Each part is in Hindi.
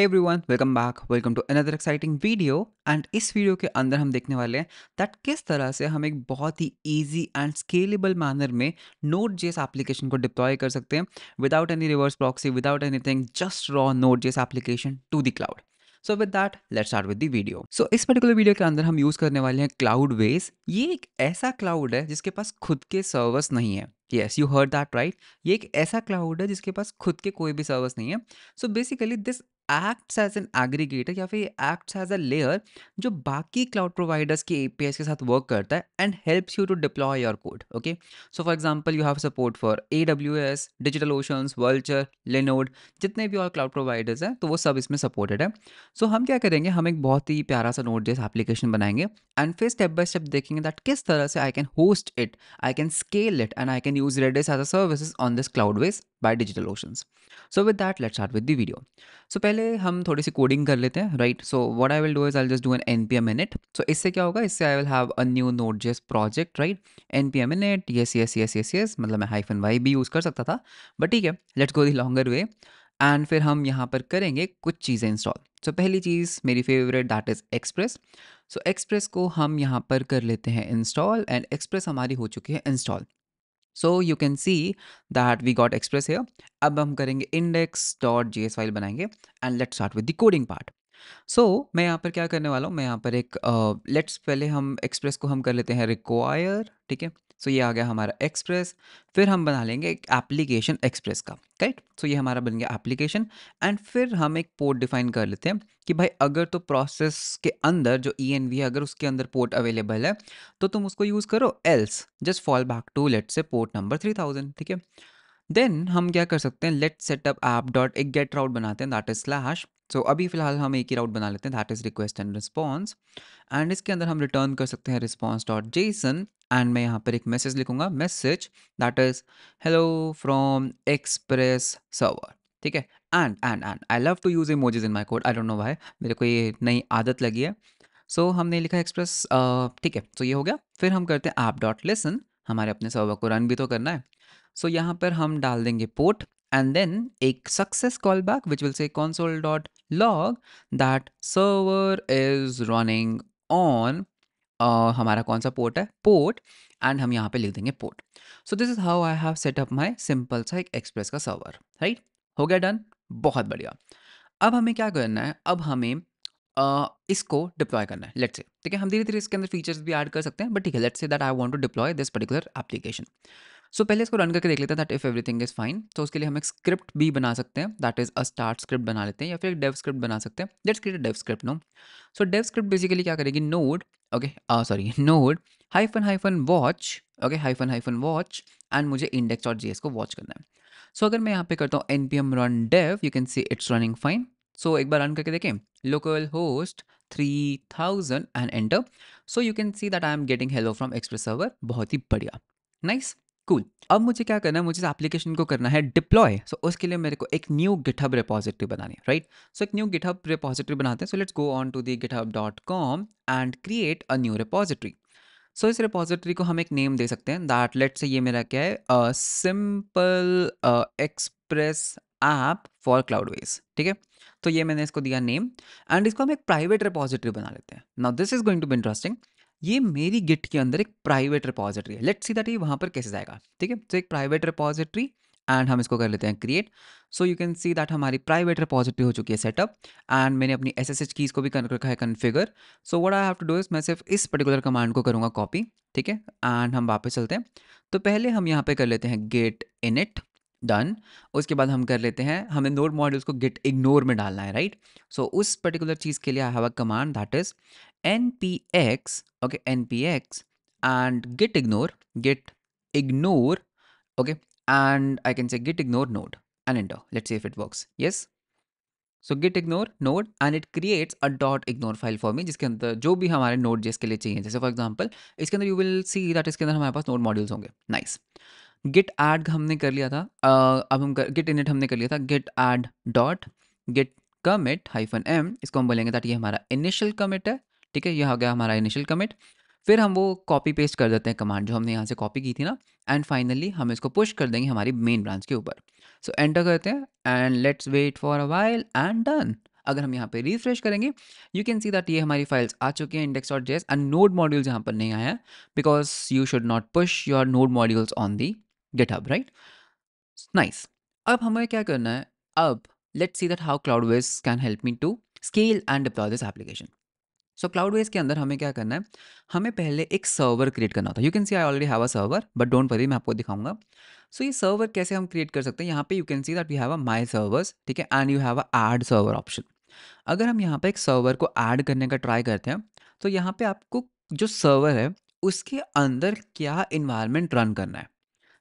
Hey everyone welcome back welcome to another exciting video and इस वीडियो के अंदर हम देखने वाले हैं दैट किस तरह से हम एक बहुत ही इजी एंड स्केलेबल मैनर में नोट जेस एप्लीकेशन को डिप्लॉय कर सकते हैं without any reverse proxy without anything just raw Node JS application to the cloud so with that let start with the video so इस पर्टिकुलर वीडियो के अंदर हम यूज़ करने वाले हैं क्लाउड वेज ये एक ऐसा क्लाउड है जिसके पास खुद के सर्वर्स नहीं है yes you heard that right ये एक ऐसा क्लाउड है जिसके पास खुद के कोई भी सर्विस नहीं है so basically this acts as an aggregator या फिर एक्ट्स एज अ लेयर जो बाकी क्लाउड प्रोवाइडर्स के एपीआईस के साथ वर्क करता है and helps you to deploy your code okay so for example you have support for A W S Digital Oceans Vultr Linode जितने भी और क्लाउड प्रोवाइडर्स हैं तो वो सब इसमें सपोर्टेड है सो so, हम क्या करेंगे हम एक बहुत ही प्यारा सा नोट जैसा एप्लीकेशन बनाएंगे एंड फिर स्टेप बाय स्टेप देखेंगे दैट किस तरह से I can host it I can scale it and I can use Redis as a services on this Cloudways by Digital Oceans so with that let start with the video so पहले पहले हम थोड़ी सी कोडिंग कर लेते हैं right so what I will do is I just do an N P M init so इससे क्या होगा इससे I will have a new Node JS project right N P M init yes yes yes yes yes मतलब मैं हाइफन वाई भी यूज़ कर सकता था बट ठीक है let's go the longer way and फिर हम यहाँ पर करेंगे कुछ चीज़ें इंस्टॉल सो so, पहली चीज़ मेरी favourite that is express so express को हम यहाँ पर कर लेते हैं इंस्टॉल एंड एक्सप्रेस हमारी हो चुकी है install so you can see that we got express here अब हम करेंगे इंडेक्स डॉट जी एस फाइल बनाएंगे and let start with the coding part so so, मैं यहाँ पर क्या करने वाला हूँ मैं यहाँ पर एक लेट्स uh, पहले हम एक्सप्रेस को हम कर लेते हैं रिक्वायर ठीक है सो ये आ गया हमारा एक्सप्रेस फिर हम बना लेंगे एक एप्लीकेशन एक्सप्रेस का राइट सो ये हमारा बन गया एप्लीकेशन एंड फिर हम एक पोर्ट डिफाइन कर लेते हैं कि भाई अगर तो प्रोसेस के अंदर जो ई एन वी है अगर उसके अंदर पोर्ट अवेलेबल है तो तुम उसको यूज़ करो else just fall back to let say port number three thousand ठीक है देन हम क्या कर सकते हैं लेट सेटअप ऐप डॉट एक गेट राउट बनाते हैं दैट इज स्लैश सो अभी फिलहाल हम एक ही राउट बना लेते हैं that is request and response and इसके अंदर हम रिटर्न कर सकते हैं रिस्पॉन्स डॉट जेसन एंड मैं यहाँ पर एक मैसेज लिखूंगा message that is hello from express server ठीक है and and and I love to use emojis in my code I don't know why मेरे को ये नई आदत लगी है सो so, हमने लिखा एक्सप्रेस ठीक है सो ये हो गया फिर हम करते हैं ऐप डॉट लेसन हमारे अपने सर्वर को रन भी तो करना है सो so, यहाँ पर हम डाल देंगे पोर्ट एंड देन एक success callback which will say console dot log that server is running on हमारा कौन सा पोर्ट है पोर्ट एंड हम यहाँ पे लिख देंगे port so this is how I have set up my simple सा एक एक्सप्रेस का सर्वर राइट हो गया डन बहुत बढ़िया अब हमें क्या करना है अब हमें uh, इसको डिप्लॉय करना है लेट से ठीक है हम धीरे धीरे इसके अंदर फीचर्स भी ऐड कर सकते हैं बट ठीक है let say that I want to deploy this particular application so so, पहले इसको रन करके देख लेते हैं that if everything is fine तो उसके लिए हम एक स्क्रिप्ट भी बना सकते हैं that is a start script बना लेते हैं या फिर एक डेव स्क्रिप्ट बना सकते हैं let's create dev script no so dev script basically क्या करेगी node okay sorry node hyphen hyphen watch okay hyphen hyphen watch and मुझे इंडेक्स और जी को वॉच करना है सो so, अगर मैं यहाँ पे करता हूँ N P M run dev you can see it's running fine so एक बार रन करके देखें local host three thousand and enter so you can see that I am getting hello from express server बहुत ही बढ़िया नाइस nice? Cool cool. अब मुझे क्या करना है मुझे इस एप्लीकेशन को करना है डिप्लॉय सो so, उसके लिए मेरे को एक न्यू गिटहब रिपोजिटरी बनानी है राइट सो एक न्यू गिटहब रिपोजिटरी बनाते हैं so let's go on to the GitHub dot com and create a new repository so इस रिपोजिटरी को हम एक नेम दे सकते हैं दैट लेट से ये मेरा क्या है simple express app for Cloudways ठीक है तो ये मैंने इसको दिया नेम एंड इसको हम एक प्राइवेट रिपोजिटरी बना लेते हैं now this is going to be interesting ये मेरी गिट के अंदर एक प्राइवेट रिपोजिटरी है लेट सी दैट ये वहाँ पर कैसे जाएगा ठीक है तो एक प्राइवेट रिपोजिटरी एंड हम इसको कर लेते हैं create so you can see that हमारी प्राइवेट रिपोजिटरी हो चुकी है सेटअप एंड मैंने अपनी एस एस एच कीज़ को भी कर रखा है configure so what I have to do is मैं सिर्फ इस पर्टिकुलर कमांड को करूँगा कॉपी ठीक है एंड हम वापस चलते हैं तो पहले हम यहाँ पे कर लेते हैं गेट इन इट डन उसके बाद हम कर लेते हैं हमें नोड मॉड्यूल्स को गेट इग्नोर में डालना है राइट right? सो so, उस पर्टिकुलर चीज़ के लिए I have a command that is npx okay npx and git ignore git ignore okay and i can say git ignore node and enter let's see if it works yes so git ignore node and it creates a dot ignore file for me जिसके अंदर जो भी हमारे नोड जिसके लिए चाहिए जैसे फॉर एग्जाम्पल इसके अंदर यू विल सी दैट इसके अंदर हमारे पास नोड मॉड्यूल्स होंगे नाइस गिट एड हमने कर लिया था uh, अब हम गिट इनिट हमने कर लिया था git add dot git commit hyphen M इसको हम बोलेंगे दैट ये हमारा इनिशियल कमिट है ठीक है यह हो गया हमारा इनिशियल कमिट फिर हम वो कॉपी पेस्ट कर देते हैं कमांड जो हमने यहाँ से कॉपी की थी ना एंड फाइनली हम इसको पुश कर देंगे हमारी मेन ब्रांच के ऊपर सो एंटर करते हैं and let's wait for a while and done अगर हम यहाँ पे रिफ्रेश करेंगे यू कैन सी दैट ये हमारी फाइल्स आ चुकी हैं index dot JS and node modules यहाँ पर नहीं आया because you should not push your node modules on the git right nice अब हमें क्या करना है अब let's see that how Cloudways can help me to scale and deploy this application so ways के अंदर हमें क्या करना है हमें पहले एक सर्वर क्रिएट करना होता है you can see I already have a server but don't worry मैं आपको दिखाऊंगा सो so, ये सर्वर कैसे हम क्रिएट कर सकते हैं यहाँ पे you can see that we have a my servers ठीक है and you have a add server option अगर हम यहाँ पे एक सर्वर को ऐड करने का ट्राई करते हैं तो यहाँ पे आपको जो सर्वर है उसके अंदर क्या इन्वायरमेंट रन करना है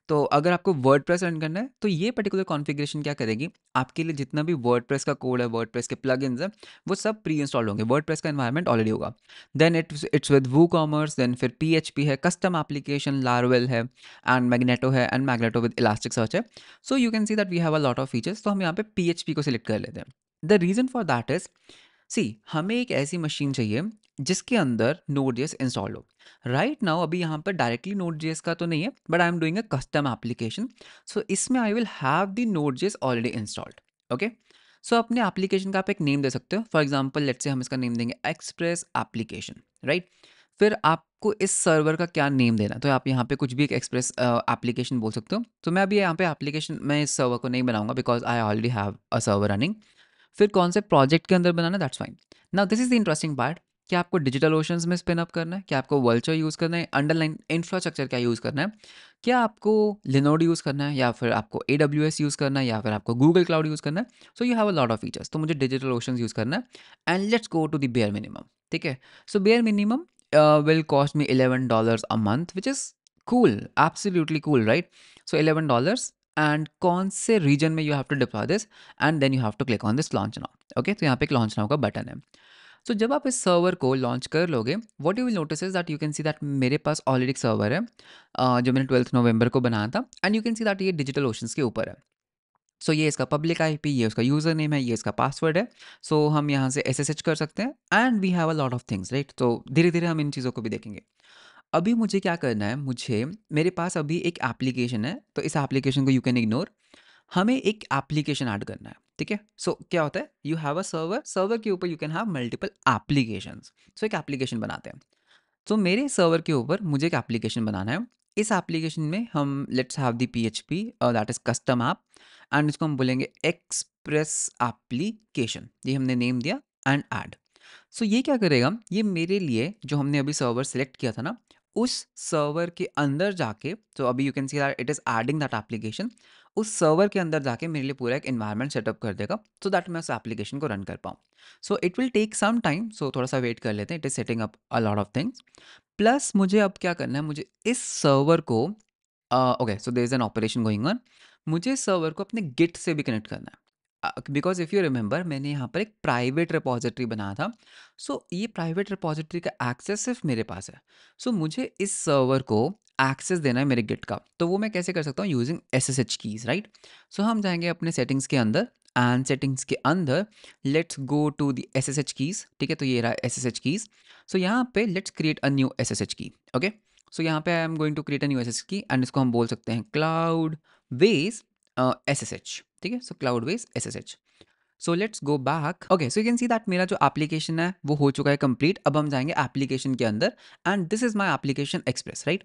तो अगर आपको वर्ड प्रेस रन करना है तो ये पर्टिकुलर कॉन्फ़िगरेशन क्या करेगी आपके लिए जितना भी वर्ड प्रेस का कोड है वर्ड प्रेस के प्लग है वो सब प्री इंस्टॉल होंगे वर्ड प्रेस का इन्वायरमेंट ऑलरेडी होगा then it it's with WooCommerce then फिर पी एच पी है कस्टम एप्लीकेशन लारवेल है एंड मैग्नेटो है and Magento with Elasticsearch है so you can see that we have a lot of features तो हम यहाँ पे पी एच पी को सिलेक्ट कर लेते हैं the reason for that is see हमें एक ऐसी मशीन चाहिए जिसके अंदर जेस इंस्टॉल हो राइट नाउ अभी यहाँ पर डायरेक्टली नोट जेस का तो नहीं है but I am doing a custom application so इसमें I will have the node JS already installed okay so अपने एप्लीकेशन का आप एक नेम दे सकते हो फॉर एग्जाम्पल लेट से हम इसका नेम देंगे एक्सप्रेस एप्लीकेशन राइट फिर आपको इस सर्वर का क्या नेम देना तो आप यहाँ पे कुछ भी एक एक्सप्रेस एप्लीकेशन बोल सकते हो तो मैं अभी यहाँ पे एप्लीकेशन मैं इस सर्वर को नहीं बनाऊंगा because I already have a server running फिर कौन से प्रोजेक्ट के अंदर बनाना that's fine now this is the interesting part क्या आपको डिजिटल ओशंस में स्पिन अप करना है क्या आपको वर्चर यूज़ करना है अंडरलाइन इंफ्रास्ट्रक्चर क्या यूज़ करना है क्या आपको लिनोड यूज़ करना है या फिर आपको ए डब्ल्यू एस यूज़ करना है या फिर आपको गूगल क्लाउड यूज़ करना है so you have a lot of features तो मुझे डिजिटल ओशन यूज़ करना है and let's go to the bare minimum ठीक है so bare minimum will cost me eleven dollars a month which is cool absolutely cool right so eleven dollars and कौन से रीजन में you have to deploy this and then you have to click on this launch now okay तो यहाँ पे एक लॉन्च नाउ का बटन है सो तो जब आप इस सर्वर को लॉन्च कर लोगे what you will notice is that you can see that मेरे पास ऑलरेडी एक सर्वर है जो मैंने ट्वेल्थ नवंबर को बनाया था and you can see that ये डिजिटल ओशंस के ऊपर है सो so, ये इसका पब्लिक आईपी ये उसका यूज़र नेम है ये इसका पासवर्ड है सो so, हम यहाँ से एस कर सकते हैं and we have a lot of things right तो धीरे धीरे हम इन चीज़ों को भी देखेंगे अभी मुझे क्या करना है मुझे मेरे पास अभी एक एप्लीकेशन है तो इस एप्लीकेशन को यू कैन इग्नोर हमें एक एप्लीकेशन ऐड करना है ठीक है सो क्या होता है you have a server server के ऊपर you can have multiple application so एक एप्लीकेशन बनाते हैं सो so, मेरे सर्वर के ऊपर मुझे एक एप्लीकेशन बनाना है इस एप्लीकेशन में हम let's have the P H P that is custom app and इसको हम बोलेंगे एक्सप्रेस एप्लीकेशन ये हमने नेम दिया एंड एड सो ये क्या करेगा ये मेरे लिए जो हमने अभी सर्वर सेलेक्ट किया था ना उस सर्वर के अंदर जाके तो अभी you can see that it is adding that application उस सर्वर के अंदर जाके मेरे लिए पूरा एक इन्वायरमेंट सेटअप कर देगा सो दैट मैं उस एप्लीकेशन को रन कर पाऊँ so it will take some time so थोड़ा सा वेट कर लेते हैं it is setting up a lot of things plus मुझे अब क्या करना है मुझे इस सर्वर को okay so there is an operation going on मुझे सर्वर को अपने गिट से भी कनेक्ट करना है बिकॉज इफ़ यू रिमेंबर मैंने यहाँ पर एक प्राइवेट रिपोजिटरी बनाया था सो so, ये प्राइवेट रिपोजिटरी का एक्सेस सिर्फ मेरे पास है सो so, मुझे इस सर्वर को एक्सेस देना है मेरे गिट का तो वो मैं कैसे कर सकता हूँ using S S H keys right so हम जाएंगे अपने सेटिंग्स के अंदर एंड सेटिंग्स के अंदर let's go to the S S H keys ठीक है तो ये रहा S S H keys so यहाँ पे let's create a new S S H key okay so यहाँ पे I am going to create a new S S key and इसको हम बोल सकते हैं cloud base S S H ठीक है so Cloudways S S H so let's go back okay so you can see that मेरा जो एप्लीकेशन है वो हो चुका है कंप्लीट अब हम जाएंगे एप्लीकेशन के अंदर and this is my application express right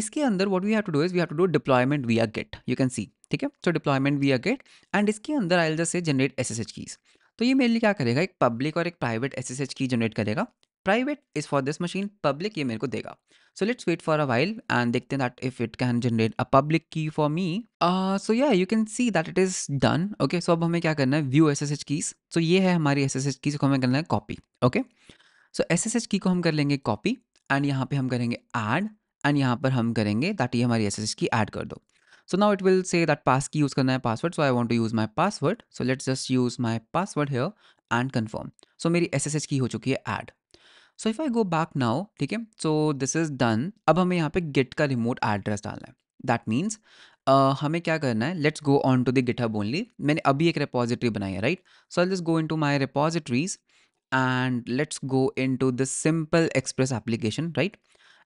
इसके अंदर what we have to do is we have to do deployment via git you can see ठीक है so deployment via git and इसके अंदर I just say generate S S H keys तो ये मेरे लिए क्या करेगा एक पब्लिक और एक private S S H key generate करेगा private is for this machine public ये मेरे को देगा so let's wait for a while and देखते हैं that if it can generate a public key for me so yeah you can see that it is done okay so अब हमें क्या करना है view S S H keys so ये है हमारी एस एस एच कीज को हमें करना है copy okay so S S H key को हम कर लेंगे कॉपी एंड यहाँ पे हम करेंगे ऐड एंड यहाँ पर हम करेंगे दैट ये हमारी S S H key add कर दो so now it will say that passkey use करना है password so I want to use my password so let's just use my password here and confirm so मेरी एस एस एच की हो चुकी है add so if I go back now ठीक है सो दिस इज डन अब हमें यहाँ पे गिट का रिमोट एड्रेस डालना है दैट मीन्स हमें क्या करना है let's go on to the git only मैंने अभी एक रिपोजिटरी बनाई है right so I just go into my repositories and let's go into the simple express application right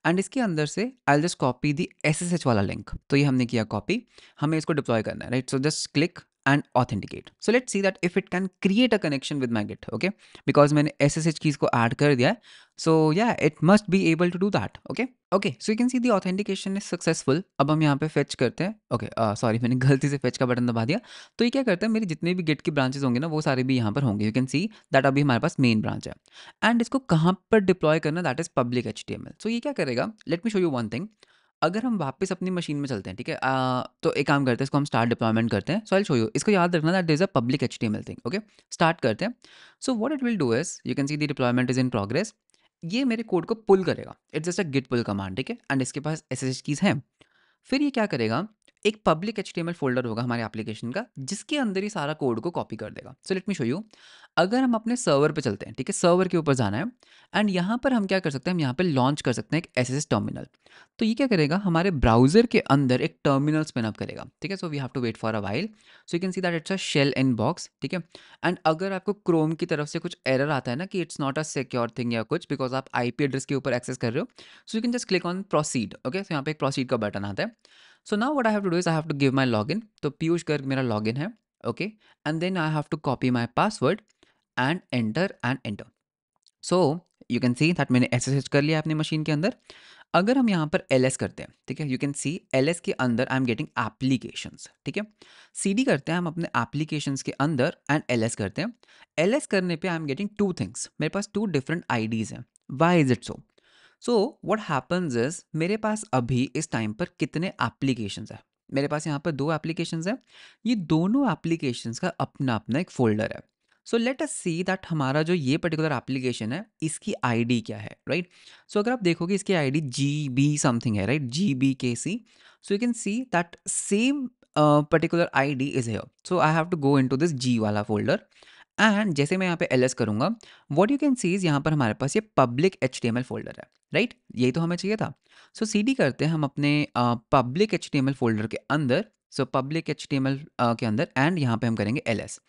and इसके अंदर से I just copy the S S H वाला लिंक तो ये हमने किया कॉपी हमें इसको डिप्लॉय करना है right so just click and authenticate. So let's see that if it can create a connection with my Git, okay? Because मैंने SSH keys को add कर दिया है. So yeah, it must be able to do that, okay? Okay, so you can see the authentication is successful. अब हम यहाँ पे fetch करते हैं. Okay, uh, sorry मैंने गलती से fetch का बटन दबा दिया. तो ये क्या करता है मेरे जितने भी Git की branches होंगे ना वो सारे भी यहाँ पर होंगे. You can see that अभी हमारे पास main branch है. And इसको कहाँ पर deploy करना that is public HTML. So ये क्या करेगा? Let me show you one thing. अगर हम वापस अपनी मशीन में चलते हैं ठीक है तो एक काम करते हैं इसको हम स्टार्ट डिप्लॉयमेंट करते हैं सो आई शो यू इसको याद रखना that is a public H T M L thing okay start करते हैं so what it will do is you can see the deployment is in progress ये मेरे कोड को पुल करेगा it's just a git pull command ठीक है एंड इसके पास एस एस कीज हैं फिर ये क्या करेगा एक पब्लिक एच फोल्डर होगा हमारे एप्लीकेशन का जिसके अंदर ही सारा कोड को कॉपी कर देगा so let me show you अगर हम अपने सर्वर पे चलते हैं ठीक है सर्वर के ऊपर जाना है एंड यहाँ पर हम क्या कर सकते हैं हम यहाँ पर लॉन्च कर सकते हैं एक एस एस टर्मिनल तो ये क्या करेगा हमारे ब्राउजर के अंदर एक टर्मिनल स्पिन अप करेगा ठीक है so we have to wait for a while so you can see that it's a shell in box ठीक है एंड अगर आपको क्रोम की तरफ से कुछ एरर आता है ना कि it's not a secure thing या कुछ बिकॉज आप आई एड्रेस के ऊपर एक्सेस कर रहे हो so you can just click on proceed okay so यहाँ पे एक प्रोसीड का बटन आता है so now what I have to do is I have to give my login तो पीयूष गर्ग मेरा लॉग इन है okay and then I have to copy my password and enter and enter so you can see that मैंने एस एस एच कर लिया अपनी मशीन के अंदर अगर हम यहाँ पर एल एस करते हैं ठीक है you can see L S के अंदर आई एम गेटिंग एप्लीकेशन ठीक है सी डी करते हैं हम अपने एप्लीकेशन के अंदर एंड एल एस करते हैं एल एस करने पर I am getting two things मेरे पास टू डिफरेंट आई डीज़ हैं why is it so so what happens is मेरे पास अभी इस टाइम पर कितने एप्लीकेशन है मेरे पास यहाँ पर दो एप्लीकेशन हैं ये दोनों एप्लीकेशन का अपना अपना एक फोल्डर है so let us see that हमारा जो ये पर्टिकुलर एप्लीकेशन है इसकी आईडी क्या है राइट right? सो so, अगर आप देखोगे इसकी आईडी जी बी समथिंग है right G B K C so you can see that same particular ID is here so I have to go into this G वाला फोल्डर एंड जैसे मैं यहाँ पे एल एस करूँगा वॉट यू कैन सीज़ यहाँ पर हमारे पास ये पब्लिक एच फोल्डर है राइट right? यही तो हमें चाहिए था सो सी डी करते हैं हम अपने पब्लिक एच फोल्डर के अंदर सो पब्लिक एच के अंदर एंड यहाँ पे हम करेंगे L S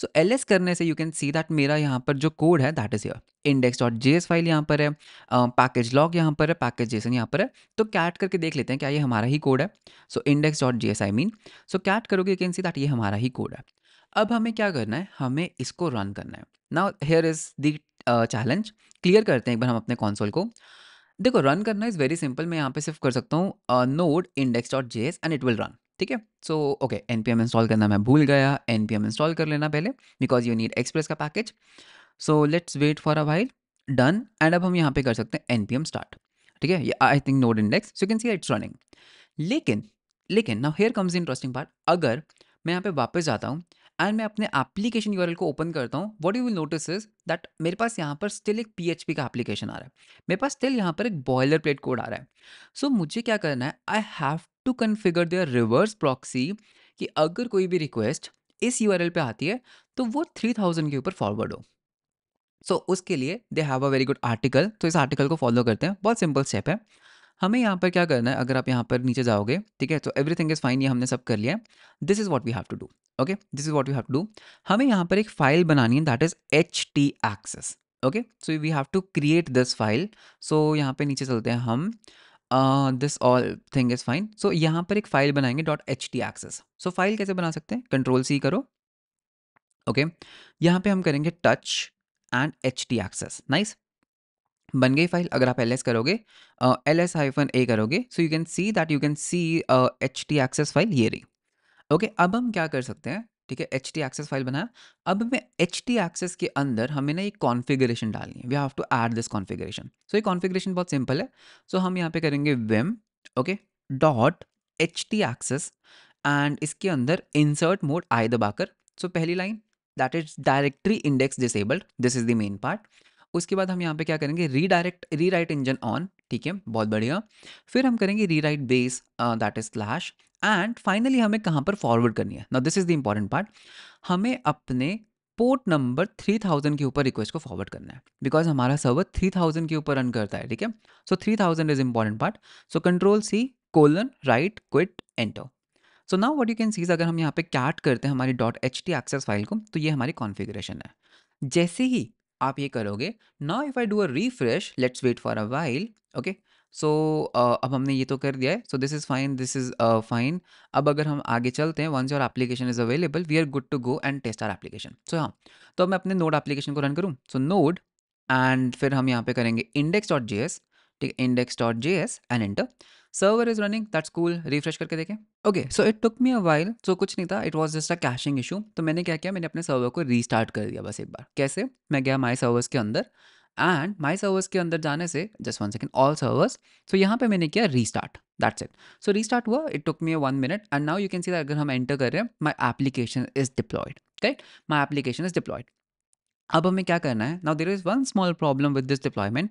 so L S करने से यू कैन सी दैट मेरा यहाँ पर जो कोड है that is your index dot J S file यहाँ पर है पैकेज लॉग यहाँ पर है पैकेज जेसन यहाँ पर है तो कैट करके देख लेते हैं क्या ये हमारा ही कोड है so index dot J S I mean so cat करोगे यू कैन सी दैट ये हमारा ही कोड है अब हमें क्या करना है हमें इसको रन करना है now here is the challenge clear करते हैं एक बार हम अपने कॉन्सोल को देखो रन करना इज़ वेरी सिंपल मैं यहाँ पे सिर्फ कर सकता हूँ node index dot J S and it will run ठीक है so okay N P M install करना मैं भूल गया एन पी एम इंस्टॉल कर लेना पहले बिकॉज यू नीड एक्सप्रेस का package so let's wait for a while done and अब हम यहाँ पे कर सकते हैं एन पी एम स्टार्ट ठीक है I think node index you can see it's running लेकिन लेकिन now here comes interesting part अगर मैं यहाँ पे वापस जाता हूँ एंड मैं अपने एप्लीकेशन यू को ओपन करता हूँ what you will notice is that मेरे पास यहाँ पर स्टिल एक पी का एप्लीकेशन आ रहा है मेरे पास स्टिल यहाँ पर एक बॉयलर प्लेट कोड आ रहा है सो so, मुझे क्या करना है I have to configure their reverse proxy कि अगर कोई भी रिक्वेस्ट इस यू पे आती है तो वो थ्री थाउजेंड के ऊपर फॉरवर्ड हो सो so, उसके लिए they have a very good article तो इस आर्टिकल को फॉलो करते हैं बहुत सिंपल स्टेप है हमें यहाँ पर क्या करना है अगर आप यहाँ पर नीचे जाओगे ठीक है तो एवरीथिंग इज़ फाइन ये हमने सब कर लिया this is what we have to do okay this is what we have to do हमें यहाँ पर एक फाइल बनानी है that is H T access okay so we have to create this file so यहाँ पे नीचे चलते हैं हम this all thing is fine so यहाँ पर एक फाइल बनाएंगे dot H T access so file कैसे बना सकते हैं कंट्रोल सी करो ओके okay? यहाँ पे हम करेंगे touch and H T access nice बन गई फाइल अगर आप एल एस करोगे एल एस हाइफन ए करोगे so you can see that you can see H T access file ये रही ओके okay, अब हम क्या कर सकते हैं ठीक है एच टी एक्सेस फाइल बनाया अब हमें एच टी एक्सेस के अंदर हमें ना एक कॉन्फ़िगरेशन डालनी है we have to add this configuration so ये कॉन्फ़िगरेशन बहुत सिंपल है सो so, हम यहाँ पे करेंगे vim okay dot H T access and इसके अंदर इंसर्ट मोड आई दबाकर सो so, पहली line that is directory index disabled this is the main part उसके बाद हम यहाँ पे क्या करेंगे रीडायरेक्ट रीराइट इंजन ऑन ठीक है बहुत बढ़िया फिर हम करेंगे rewrite base that is slash and finally हमें कहाँ पर फॉरवर्ड करनी है ना this is the important part हमें अपने पोर्ट नंबर 3000 के ऊपर रिक्वेस्ट को फॉरवर्ड करना है बिकॉज हमारा सर्वर 3000 के ऊपर रन करता है ठीक है so 3000 is important part so control C colon write quit enter so now what you can sees अगर हम यहाँ पे कैट करते हैं हमारी dot H T access file को तो ये हमारी कॉन्फ़िगरेशन है जैसे ही आप ये करोगे now if I do a refresh let's wait for a while okay so अब हमने ये तो कर दिया है so this is fine this is fine अब अगर हम आगे चलते हैं once your application is available we are good to go and test our application so हाँ तो अब मैं अपने नोड एप्लीकेशन को रन करूँ सो नोड एंड फिर हम यहाँ पे करेंगे इंडेक्स डॉट जे एस ठीक है index dot J S and enter server is running that's cool refresh करके देखें okay so it took me a while so कुछ नहीं था it was just a caching issue तो मैंने क्या किया मैंने अपने सर्वर को रीस्टार्ट कर दिया बस एक बार कैसे मैं गया माई सर्वर्स के अंदर एंड माई सर्वर्स के अंदर जाने से just one second all servers so यहाँ पे मैंने किया restart that's it so restart हुआ it took me a one minute and now you can see that अगर हम एंटर कर रहे हैं my application is deployed right my application is deployed अब हमें क्या करना है now there is one small problem with this deployment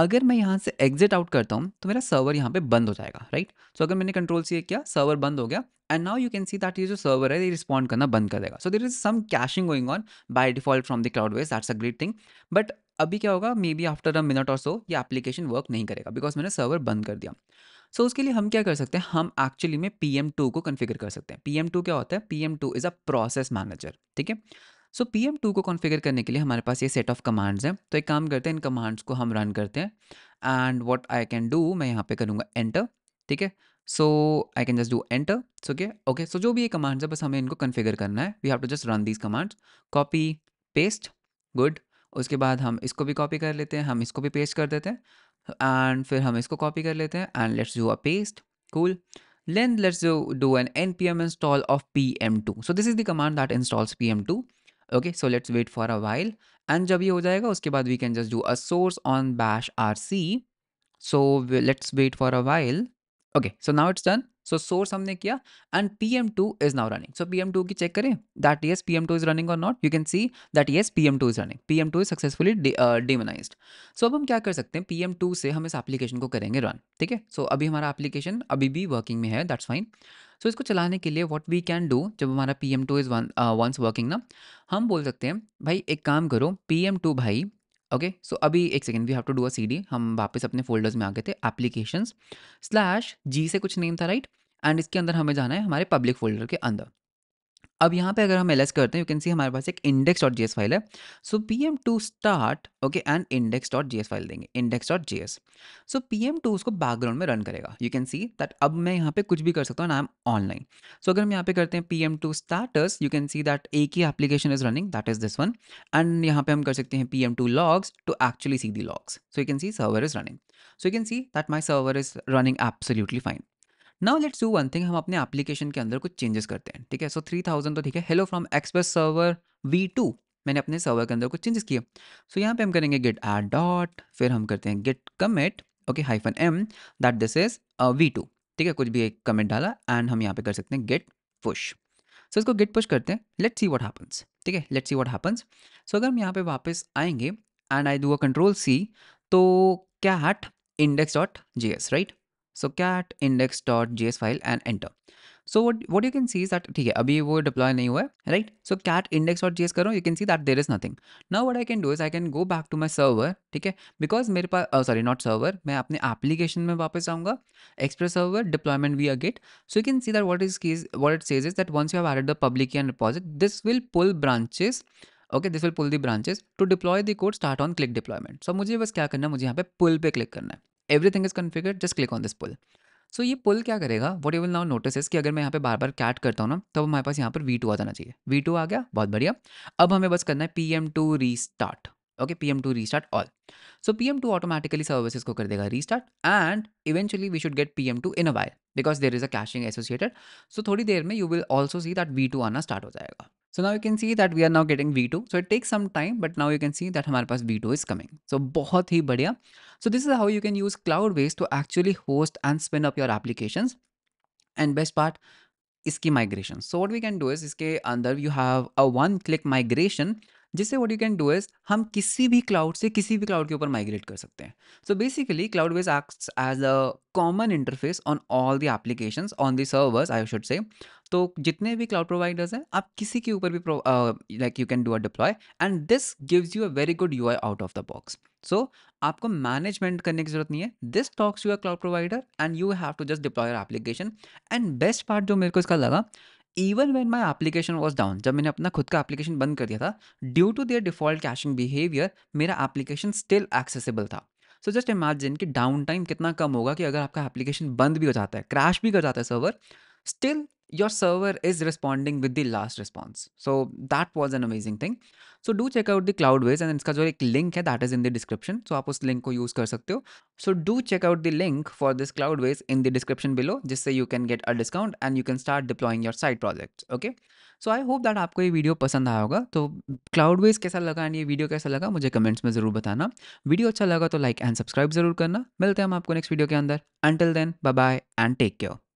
अगर मैं यहाँ से एग्जिट आउट करता हूँ तो मेरा सर्वर यहाँ पे बंद हो जाएगा राइट सो so, अगर मैंने कंट्रोल सी किया सर्वर बंद हो गया and now you can see that ये जो सर्वर है ये रिस्पॉन्ड करना बंद कर देगा so there is some caching going on by default from the Cloudways that's a great thing but अभी क्या होगा maybe after a minute और सो ये एप्लीकेशन वर्क नहीं करेगा बिकॉज मैंने सर्वर बंद कर दिया सो so, उसके लिए हम क्या कर सकते हैं हम एक्चुअली में पी एम टू को कन्फिगर कर सकते हैं पी एम टू क्या होता है P M two is a process manager ठीक है सो पी एम टू को कॉन्फ़िगर करने के लिए हमारे पास ये सेट ऑफ कमांड्स हैं तो एक काम करते हैं इन कमांड्स को हम रन करते हैं and what I can do मैं यहाँ पे करूँगा एंटर ठीक है so I can just do enter so okay okay so जो भी ये कमांड्स है बस हमें इनको कन्फिगर करना है we have to just run these commands copy paste good उसके बाद हम इसको भी कॉपी कर लेते हैं हम इसको भी पेस्ट कर देते हैं एंड फिर हम इसको कॉपी कर लेते हैं and let's do a paste cool let's do an N P M install of P M two so this is the command that installs P M two okay so let's wait for a while and जब ये हो जाएगा उसके बाद we can just do a source on bash R C so let's wait for a while okay so now it's done so source हमने किया and P M two is now running so P M two की चेक करें that yes P M two is running और not you can see that yes P M two is running P M two is successfully daemonize so अब हम क्या कर सकते हैं पी एम टू से हम इस एप्लीकेशन को करेंगे रन ठीक है सो अभी हमारा एप्लीकेशन अभी भी वर्किंग में है दैट्स फाइन सो इसको चलाने के लिए वॉट वी कैन डू जब हमारा P M two is once working ना हम बोल सकते हैं भाई एक काम करो पी एम टू भाई ओके okay, सो so अभी एक second we have to do a C हम वापस अपने फोल्डर्स में आ गए थे एप्लीकेशन स्लैश जी से कुछ नेम था राइट right? एंड इसके अंदर हमें जाना है हमारे पब्लिक फोल्डर के अंदर अब यहाँ पे अगर हम एल करते हैं यू कैन सी हमारे पास एक इंडेक्स डॉट जी फाइल है so P M two start okay and index dot G file देंगे index dot G so P M two उसको बैकग्राउंड में रन करेगा यू कैन सी दैट अब मैं यहाँ पे कुछ भी कर सकता हूँ आई एम ऑनलाइन सो अगर हम यहाँ पे करते हैं P M two starts you can see that एक ही application is running that is this one and यहाँ पे हम कर सकते हैं P M two logs to actually see the logs so you can see server is running so you can see that my server is running absolutely fine now let's do one thing हम अपने एप्लीकेशन के अंदर कुछ चेंजेस करते हैं ठीक है सो थ्री थाउजेंड तो ठीक है hello from express server V two मैंने अपने सर्वर के अंदर कुछ चेंजेस किए सो यहाँ पे हम करेंगे गिट आर डॉट फिर हम करते हैं git commit okay hyphen M that this is V two ठीक है कुछ भी एक कमेंट डाला एंड हम यहाँ पे कर सकते हैं गिट पुश सो इसको गिट पुश करते हैं लेट्स सी वॉट हैपन्स ठीक है let's see what happens so अगर हम यहाँ पे वापस आएंगे and I do a control C तो क्या index dot ji S right so cat index dot ji S file and enter so what what you can see that that ठीक है अभी वो डिप्लॉय नहीं हुआ है right so cat index dot जी एस करो you can see that there is nothing now what I can do is I can go back to my server ठीक है बिकॉज मेरे पास सॉरी नॉट सर्वर मैं अपने एप्लीकेशन में वापस आऊँगा express server deployment we a get so you can see that what is what it says is that once you have add the public and deposit this will pull branches okay this will pull the branches to deploy the code start on click deployment so मुझे बस क्या करना है मुझे यहाँ पे पुल पे क्लिक करना है everything is configure just click on this pull so ये पुल क्या करेगा what you will now notice is कि अगर मैं यहाँ पे बार बार कैट करता हूँ ना तो हमारे पास यहाँ पर वी टू आ जाना चाहिए वी टू आ गया बहुत बढ़िया अब हमें बस करना है P M two start okay P M two restart all so P M two automatically services को कर देगा restart and eventually we should get P M two in a wire because there is a caching associated so थोड़ी देर में you will also see that V two आना स्टार्ट हो जाएगा so now you can see that we are now getting V two so it take some time but now you can see that हमारे पास V two is coming so बहुत ही बढ़िया so this is how you can use cloud base to actually host and spin up your application and best part इसकी migration so what we can do is इसके अंदर you have a one click migration जिससे what you can do is हम किसी भी क्लाउड से किसी भी क्लाउड के ऊपर माइग्रेट कर सकते हैं so basically cloud base act as a common interface on all the application on the servers I should say तो जितने भी क्लाउड प्रोवाइडर्स हैं आप किसी के ऊपर भी like you can do a deploy and this gives you a very good you out of the box so आपको मैनेजमेंट करने की जरूरत नहीं है this talks you our cloud provider and you have to just deploy application and best part जो मेरे को इसका लगा even when my application was down जब मैंने अपना खुद का एप्लीकेशन बंद कर दिया था due to their default caching behaviour मेरा एप्लीकेशन स्टिल एक्सेसिबल था सो जस्ट इमेजिन कि डाउन टाइम कितना कम होगा कि अगर आपका एप्लीकेशन बंद भी हो जाता है क्रैश भी कर जाता है server still your server is responding with the last response so that was an amazing thing so do check out the Cloudways and इसका जो एक लिंक है that is in the description so आप उस लिंक को यूज़ कर सकते हो so do check out the link for this Cloudways in the description below जिससे you can get a discount and you can start deploying your side projects okay so I hope that आपको ये वीडियो पसंद आया होगा तो क्लाउड वेज कैसा लगा एंड ये वीडियो कैसा लगा मुझे कमेंट्स में ज़रूर बताना वीडियो अच्छा लगा तो लाइक एंड सब्सक्राइब जरूर करना मिलते हैं हम आपको नेक्स्ट वीडियो के अंदर until then bye bye and take care